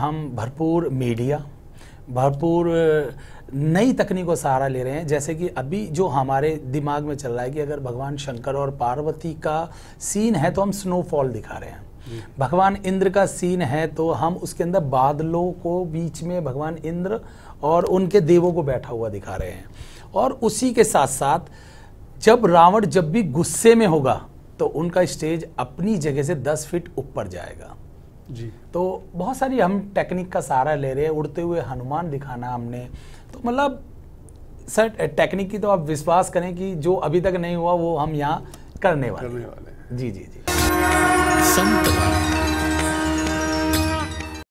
हम भरपूर मीडिया भरपूर नई तकनीकों सहारा ले रहे हैं जैसे कि अभी जो हमारे दिमाग में चल रहा है कि अगर भगवान शंकर और पार्वती का सीन है तो हम स्नोफॉल दिखा रहे हैं भगवान इंद्र का सीन है तो हम उसके अंदर बादलों को बीच में भगवान इंद्र और उनके देवों को बैठा हुआ दिखा रहे हैं और उसी के साथ साथ जब रावण जब भी गुस्से में होगा तो उनका स्टेज अपनी जगह से दस फीट ऊपर जाएगा जी तो बहुत सारी हम टेक्निक का सहारा ले रहे हैं उड़ते हुए हनुमान दिखाना हमने तो मतलब सर टेक्निक की तो आप विश्वास करें कि जो अभी तक नहीं हुआ वो हम यहाँ करने वाले करने वाले जी जी जी संत